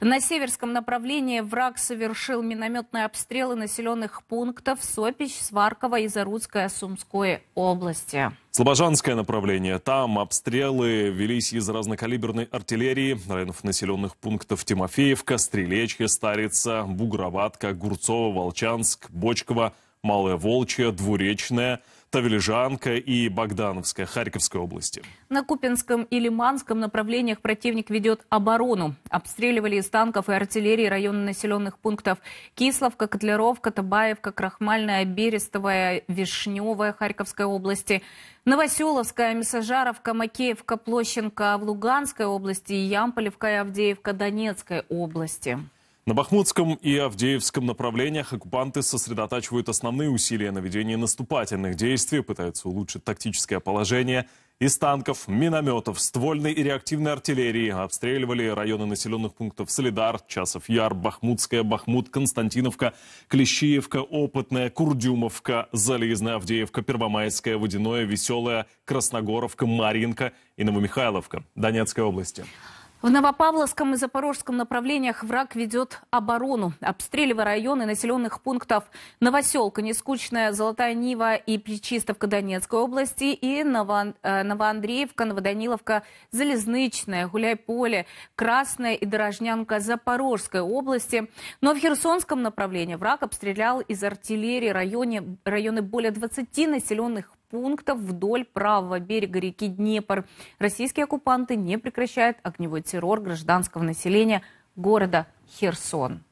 На северском направлении враг совершил минометные обстрелы населенных пунктов Сопич, Сваркова и Зарудская Сумской области. Слобожанское направление. Там обстрелы велись из разнокалиберной артиллерии районов населенных пунктов Тимофеевка, Стрелечье, Старица, Бугроватка, Гурцово, Волчанск, Бочкова. Мале Волче, Двуречное, Тавелижанка и Богдановская Харьковской области. На Купинском и Лиманском направлениях противник ведет оборону. Обстреливали из танков и артиллерии районы населенных пунктов Кисловка, Котлеровка, Табаевка, Крахмальная, Берестовая, Вишневая Харьковской области, Новоселовская, Месожаровка, Макеевка, Площенко в Луганской области и Ямполевка и Авдеевка Донецкой области. На Бахмутском и Авдеевском направлениях оккупанты сосредотачивают основные усилия на ведении наступательных действий, пытаются улучшить тактическое положение. Из танков, минометов, ствольной и реактивной артиллерии обстреливали районы населенных пунктов Солидар, Часов Яр, Бахмутская, Бахмут, Константиновка, Клещиевка, Опытная, Курдюмовка, Залезная, Авдеевка, Первомайская, Водяное, Веселая, Красногоровка, Марьинка и Новомихайловка Донецкой области. В Новопавловском и Запорожском направлениях враг ведет оборону, обстреливая районы населенных пунктов Новоселка, Нескучная, Золотая Нива и Причистовка Донецкой области и Ново... Э, Новоандреевка, Новоданиловка, Залезнычная, Гуляйполе, Красная и Дорожнянка Запорожской области. Но в Херсонском направлении враг обстрелял из артиллерии районе... районы более 20 населенных пунктов пунктов вдоль правого берега реки Днепр. Российские оккупанты не прекращают огневой террор гражданского населения города Херсон.